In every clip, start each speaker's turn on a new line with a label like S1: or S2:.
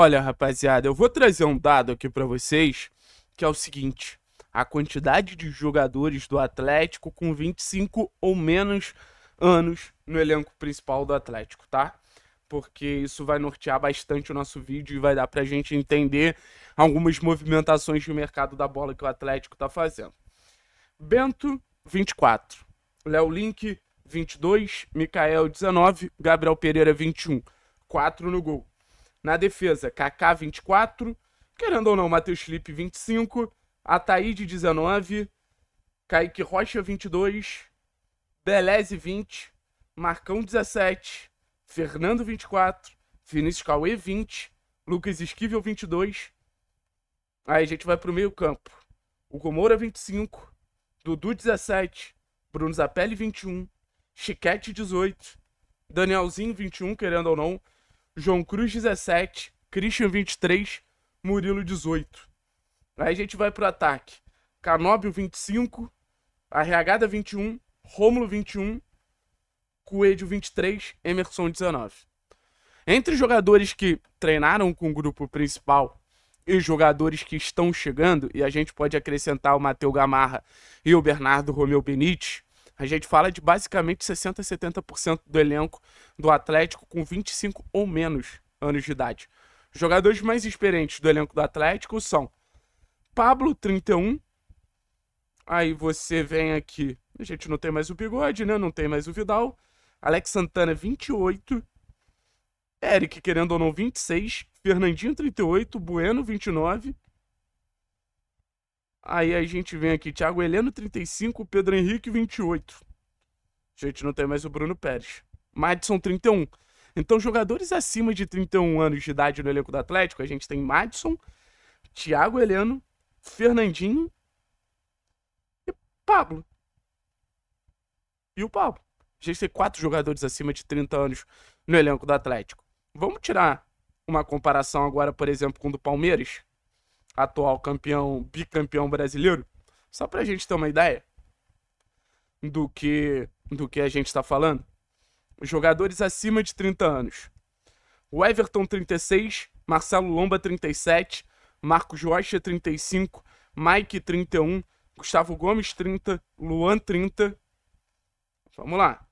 S1: Olha, rapaziada, eu vou trazer um dado aqui para vocês, que é o seguinte: a quantidade de jogadores do Atlético com 25 ou menos anos no elenco principal do Atlético, tá? Porque isso vai nortear bastante o nosso vídeo e vai dar pra gente entender algumas movimentações no mercado da bola que o Atlético tá fazendo. Bento, 24. Léo Link, 22. Mikael, 19. Gabriel Pereira, 21. 4 no gol. Na defesa, Kaká 24, querendo ou não, Matheus Felipe 25, Ataíde 19, Kaique Rocha 22, Beleze 20, Marcão 17, Fernando 24, Vinícius Cauê 20, Lucas Esquivel 22. Aí a gente vai pro meio campo. O Gomorra 25, Dudu 17, Bruno Zapelli 21, Chiquete 18, Danielzinho 21, querendo ou não, João Cruz 17, Christian 23, Murilo 18. Aí a gente vai pro ataque. Canóbio 25, Arreagada 21, Rômulo 21, Coelho 23, Emerson 19. Entre jogadores que treinaram com o grupo principal e jogadores que estão chegando, e a gente pode acrescentar o Matheus Gamarra e o Bernardo Romeu Benítez, a gente fala de basicamente 60% a 70% do elenco do Atlético com 25 ou menos anos de idade. Os jogadores mais experientes do elenco do Atlético são Pablo, 31. Aí você vem aqui. A gente não tem mais o Bigode, né? Não tem mais o Vidal. Alex Santana, 28. Eric, querendo ou não, 26. Fernandinho, 38. Bueno, 29. Aí a gente vem aqui, Thiago Heleno 35, Pedro Henrique 28. A gente não tem mais o Bruno Pérez. Madison 31. Então, jogadores acima de 31 anos de idade no elenco do Atlético, a gente tem Madison, Thiago Heleno, Fernandinho e Pablo. E o Pablo. A gente tem quatro jogadores acima de 30 anos no elenco do Atlético. Vamos tirar uma comparação agora, por exemplo, com o do Palmeiras? atual campeão, bicampeão brasileiro, só pra gente ter uma ideia do que, do que a gente está falando. Jogadores acima de 30 anos. O Everton 36, Marcelo Lomba 37, Marcos Rocha 35, Mike 31, Gustavo Gomes 30, Luan 30. Vamos lá.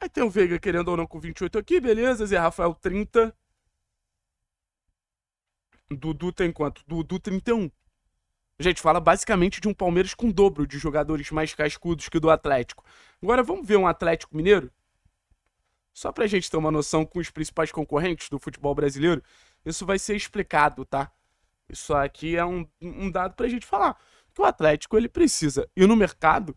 S1: Aí tem o Veiga querendo ou não com 28 aqui, beleza. Zé Rafael 30. Dudu tem quanto? Dudu 31. A gente fala basicamente de um Palmeiras com dobro de jogadores mais cascudos que o do Atlético. Agora vamos ver um Atlético Mineiro? Só pra gente ter uma noção com os principais concorrentes do futebol brasileiro, isso vai ser explicado, tá? Isso aqui é um, um dado pra gente falar. Que o Atlético ele precisa ir no mercado,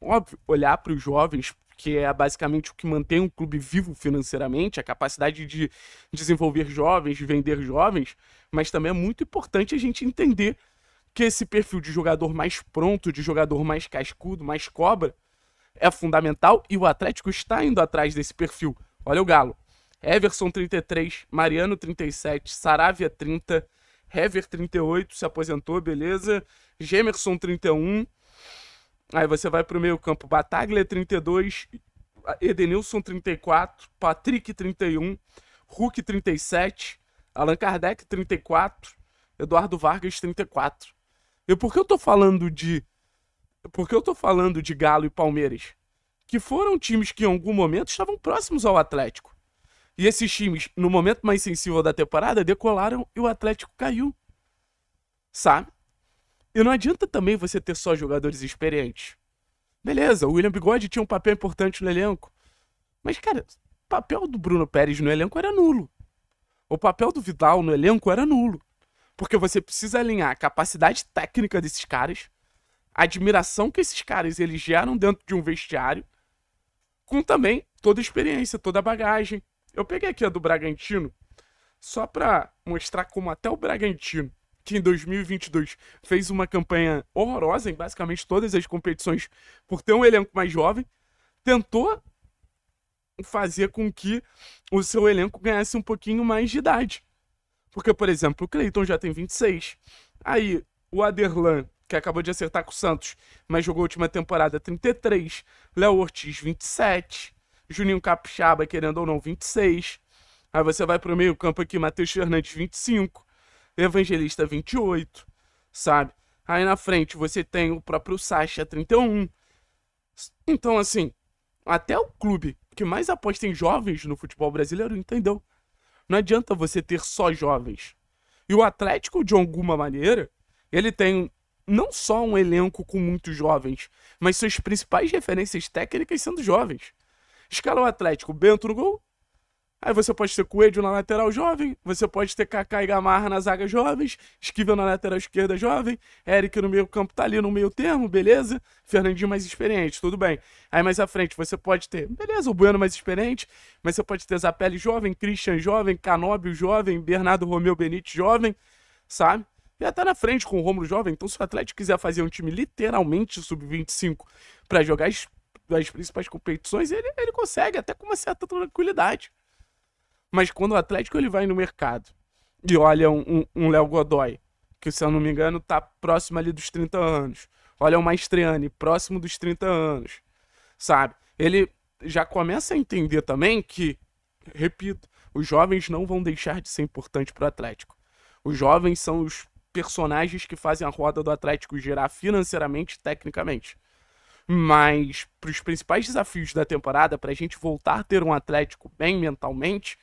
S1: óbvio, olhar para os jovens, que é basicamente o que mantém um clube vivo financeiramente, a capacidade de desenvolver jovens, de vender jovens, mas também é muito importante a gente entender que esse perfil de jogador mais pronto, de jogador mais cascudo, mais cobra, é fundamental e o Atlético está indo atrás desse perfil. Olha o Galo. Everson 33, Mariano 37, Saravia 30, Hever 38, se aposentou, beleza. Gemerson 31, Aí você vai pro meio campo, Bataglia 32, Edenilson 34, Patrick 31, Hulk 37, Allan Kardec 34, Eduardo Vargas 34. E por que eu tô falando de por que eu tô falando de Galo e Palmeiras? Que foram times que em algum momento estavam próximos ao Atlético. E esses times, no momento mais sensível da temporada, decolaram e o Atlético caiu. Sabe? E não adianta também você ter só jogadores experientes. Beleza, o William Bigode tinha um papel importante no elenco. Mas, cara, o papel do Bruno Pérez no elenco era nulo. O papel do Vidal no elenco era nulo. Porque você precisa alinhar a capacidade técnica desses caras, a admiração que esses caras eles geram dentro de um vestiário, com também toda a experiência, toda a bagagem. Eu peguei aqui a do Bragantino, só pra mostrar como até o Bragantino que em 2022 fez uma campanha horrorosa em basicamente todas as competições por ter um elenco mais jovem, tentou fazer com que o seu elenco ganhasse um pouquinho mais de idade. Porque, por exemplo, o Creighton já tem 26. Aí, o Aderlan, que acabou de acertar com o Santos, mas jogou a última temporada 33. Léo Ortiz, 27. Juninho Capixaba, querendo ou não, 26. Aí você vai pro meio campo aqui, Matheus Fernandes, 25. Evangelista 28, sabe? Aí na frente você tem o próprio Sasha 31. Então, assim, até o clube que mais aposta em jovens no futebol brasileiro entendeu. Não adianta você ter só jovens. E o Atlético, de alguma maneira, ele tem não só um elenco com muitos jovens, mas suas principais referências técnicas sendo jovens. Escala o Atlético, Bento no gol, Aí você pode ter Coelho na lateral jovem, você pode ter Kaká e Gamarra na zaga jovens, Esquivel na lateral esquerda jovem, Eric no meio campo tá ali no meio termo, beleza? Fernandinho mais experiente, tudo bem. Aí mais à frente você pode ter, beleza, o Bueno mais experiente, mas você pode ter Zapelli jovem, Christian jovem, Canóbio jovem, Bernardo Romeu Benite jovem, sabe? E até na frente com o Romulo jovem, então se o Atlético quiser fazer um time literalmente sub-25 para jogar as, as, principais competições, ele, ele consegue até com uma certa tranquilidade. Mas quando o Atlético ele vai no mercado e olha um, um, Léo Godoy, que se eu não me engano tá próximo ali dos 30 anos. Olha o Maestriani, próximo dos 30 anos, sabe? Ele já começa a entender também que, repito, os jovens não vão deixar de ser importante para o Atlético. Os jovens são os personagens que fazem a roda do Atlético girar financeiramente e tecnicamente. Mas para os principais desafios da temporada, para a gente voltar a ter um Atlético bem mentalmente,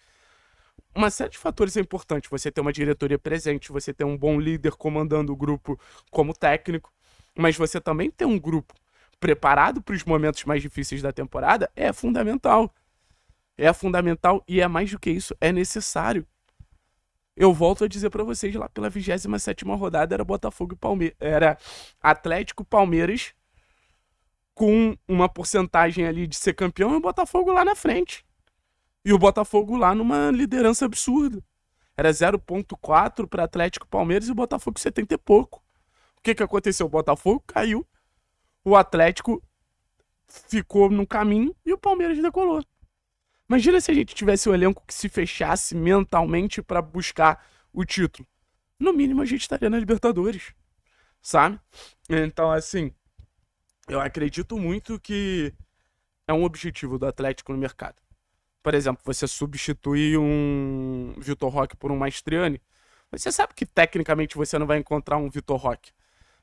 S1: uma série de fatores é importante. Você ter uma diretoria presente, você ter um bom líder comandando o grupo como técnico, mas você também ter um grupo preparado para os momentos mais difíceis da temporada é fundamental. É fundamental e é mais do que isso, é necessário. Eu volto a dizer para vocês lá pela 27 rodada era Botafogo e Palmeiras, era Atlético Palmeiras com uma porcentagem ali de ser campeão e o Botafogo lá na frente. E o Botafogo lá numa liderança absurda. Era 0.4 para Atlético Palmeiras e o Botafogo 70 e pouco. O que, que aconteceu? O Botafogo caiu, o Atlético ficou no caminho e o Palmeiras decolou. Imagina se a gente tivesse um elenco que se fechasse mentalmente para buscar o título. No mínimo a gente estaria na Libertadores, sabe? Então, assim, eu acredito muito que é um objetivo do Atlético no mercado por exemplo, você substituir um Vitor Roque por um Maestriani, você sabe que tecnicamente você não vai encontrar um Vitor Roque.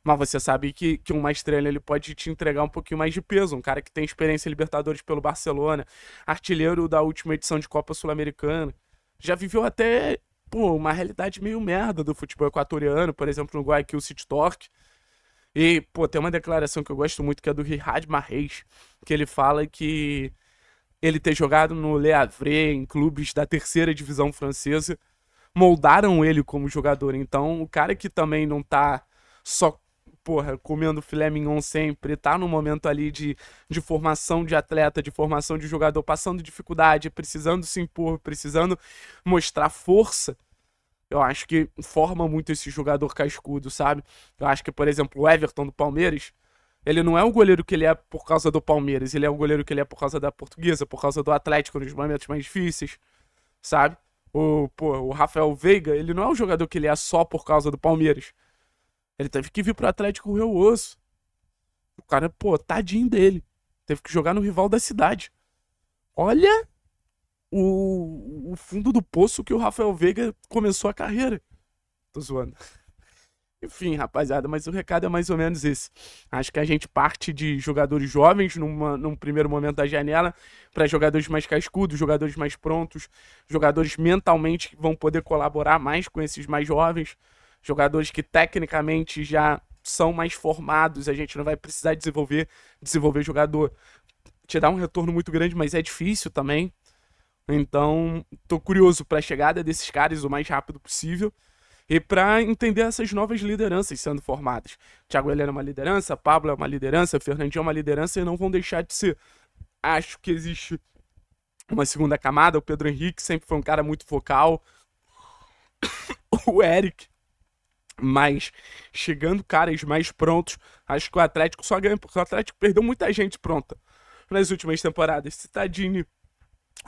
S1: Mas você sabe que, que um Maestriani ele pode te entregar um pouquinho mais de peso. Um cara que tem experiência em Libertadores pelo Barcelona, artilheiro da última edição de Copa Sul-Americana. Já viveu até pô, uma realidade meio merda do futebol equatoriano, por exemplo, no Guayaquil City Torque. E, pô, tem uma declaração que eu gosto muito, que é do Rihad Marreis, que ele fala que ele ter jogado no Le Havre, em clubes da terceira divisão francesa, moldaram ele como jogador. Então, o cara que também não tá só, porra, comendo filé mignon sempre, tá no momento ali de, de formação de atleta, de formação de jogador, passando dificuldade, precisando se impor, precisando mostrar força. Eu acho que forma muito esse jogador cascudo, sabe? Eu acho que, por exemplo, o Everton do Palmeiras ele não é o goleiro que ele é por causa do Palmeiras, ele é o goleiro que ele é por causa da Portuguesa, por causa do Atlético nos momentos mais difíceis, sabe? O, pô, o Rafael Veiga, ele não é um jogador que ele é só por causa do Palmeiras. Ele teve que vir pro Atlético correr o osso. O cara, pô, tadinho dele. Teve que jogar no rival da cidade. Olha o, o fundo do poço que o Rafael Veiga começou a carreira. Tô zoando. Enfim, rapaziada, mas o recado é mais ou menos esse. Acho que a gente parte de jogadores jovens numa, num primeiro momento da janela para jogadores mais cascudos, jogadores mais prontos, jogadores mentalmente que vão poder colaborar mais com esses mais jovens, jogadores que tecnicamente já são mais formados, a gente não vai precisar desenvolver desenvolver jogador. Te dá um retorno muito grande, mas é difícil também. Então, tô curioso para a chegada desses caras o mais rápido possível e para entender essas novas lideranças sendo formadas. Tiago Helena é uma liderança, Pablo é uma liderança, Fernandinho é uma liderança e não vão deixar de ser. Acho que existe uma segunda camada. O Pedro Henrique sempre foi um cara muito focal. o Eric. Mas chegando caras mais prontos, acho que o Atlético só ganha, porque o Atlético perdeu muita gente pronta nas últimas temporadas. Citadini,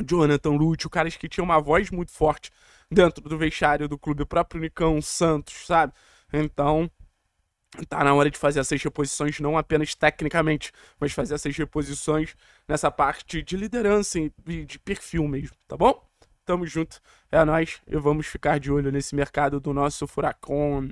S1: Jonathan Lúcio, caras que tinham uma voz muito forte dentro do vestiário do clube, o próprio Nicão Santos, sabe? Então, tá na hora de fazer essas reposições, não apenas tecnicamente, mas fazer essas reposições nessa parte de liderança e de perfil mesmo, tá bom? Tamo junto, é nós e vamos ficar de olho nesse mercado do nosso furacão.